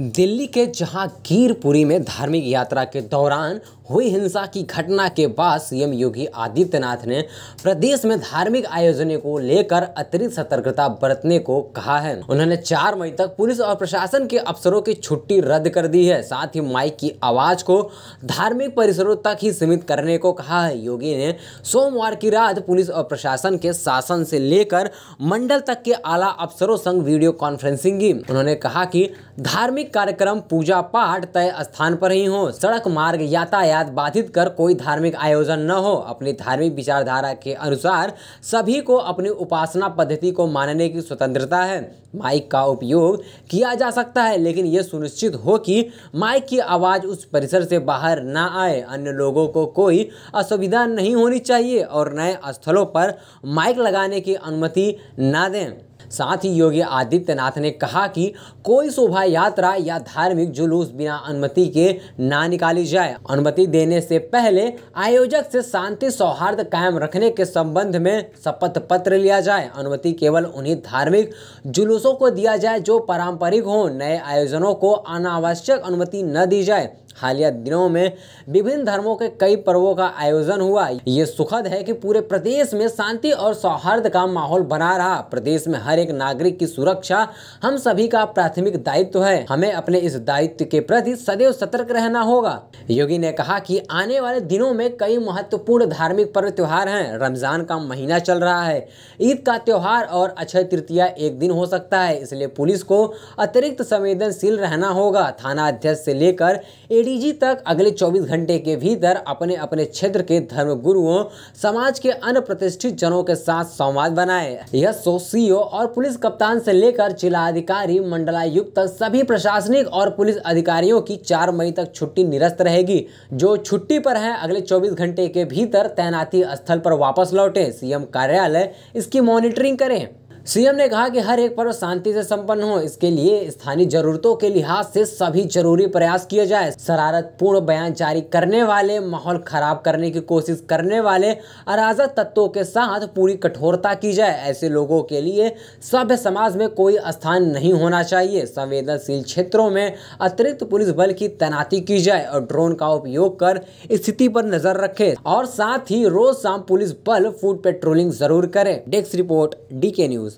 दिल्ली के कीरपुरी में धार्मिक यात्रा के दौरान हुई हिंसा की घटना के बाद सीएम योगी आदित्यनाथ ने प्रदेश में धार्मिक आयोजनों को लेकर अतिरिक्त सतर्कता बरतने को कहा है उन्होंने चार मई तक पुलिस और प्रशासन के अफसरों की छुट्टी रद्द कर दी है साथ ही माइक की आवाज को धार्मिक परिसरों तक ही सीमित करने को कहा है योगी ने सोमवार की रात पुलिस और प्रशासन के शासन से लेकर मंडल तक के आला अफसरों संग वीडियो कॉन्फ्रेंसिंग की उन्होंने कहा की धार्मिक कार्यक्रम पूजा पाठ तय स्थान पर ही हो सड़क मार्ग यातायात यातायात बाधित कर कोई धार्मिक आयोजन न हो अपनी धार्मिक विचारधारा के अनुसार सभी को अपनी उपासना पद्धति को मानने की स्वतंत्रता है माइक का उपयोग किया जा सकता है लेकिन यह सुनिश्चित हो कि माइक की आवाज़ उस परिसर से बाहर ना आए अन्य लोगों को कोई असुविधा नहीं होनी चाहिए और नए स्थलों पर माइक लगाने की अनुमति ना दें साथ ही योगी आदित्यनाथ ने कहा कि कोई शोभा यात्रा या धार्मिक जुलूस बिना अनुमति के ना निकाली जाए अनुमति देने से पहले आयोजक से शांति सौहार्द कायम रखने के संबंध में शपथ पत्र लिया जाए अनुमति केवल उन्हीं धार्मिक जुलूसों को दिया जाए जो पारंपरिक हो नए आयोजनों को अनावश्यक अनुमति न दी जाए हालिया दिनों में विभिन्न धर्मों के कई पर्वों का आयोजन हुआ ये सुखद है कि पूरे प्रदेश में शांति और सौहार्द का माहौल बना रहा प्रदेश में हर एक नागरिक की सुरक्षा हम सभी का प्राथमिक दायित्व है हमें अपने इस दायित्व के प्रति सदैव सतर्क रहना होगा योगी ने कहा कि आने वाले दिनों में कई महत्वपूर्ण धार्मिक पर्व त्योहार हैं रमजान का महीना चल रहा है ईद का त्योहार और अक्षय तृतीया एक दिन हो सकता है इसलिए पुलिस को अतिरिक्त संवेदनशील रहना होगा थाना अध्यक्ष से लेकर एडी एलडीजी तक अगले 24 घंटे के भीतर अपने अपने क्षेत्र के धर्म गुरुओं समाज के अन्य प्रतिष्ठित जनों के साथ संवाद बनाए यह सोसीओ और पुलिस कप्तान से लेकर जिलाधिकारी मंडलायुक्त तक सभी प्रशासनिक और पुलिस अधिकारियों की चार मई तक छुट्टी निरस्त रहेगी जो छुट्टी पर है अगले चौबीस घंटे के भीतर तैनाती स्थल पर वापस लौटे सीएम कार्यालय इसकी मॉनिटरिंग करें सीएम ने कहा कि हर एक पर्व शांति से संपन्न हो इसके लिए स्थानीय जरूरतों के लिहाज से सभी जरूरी प्रयास किए जाए शरारत पूर्ण बयान जारी करने वाले माहौल खराब करने की कोशिश करने वाले अराजक तत्वों के साथ पूरी कठोरता की जाए ऐसे लोगों के लिए सभ्य समाज में कोई स्थान नहीं होना चाहिए संवेदनशील क्षेत्रों में अतिरिक्त पुलिस बल की तैनाती की जाए और ड्रोन का उपयोग कर स्थिति पर नजर रखे और साथ ही रोज शाम पुलिस बल फूड पेट्रोलिंग जरूर करे डेस्क रिपोर्ट डी न्यूज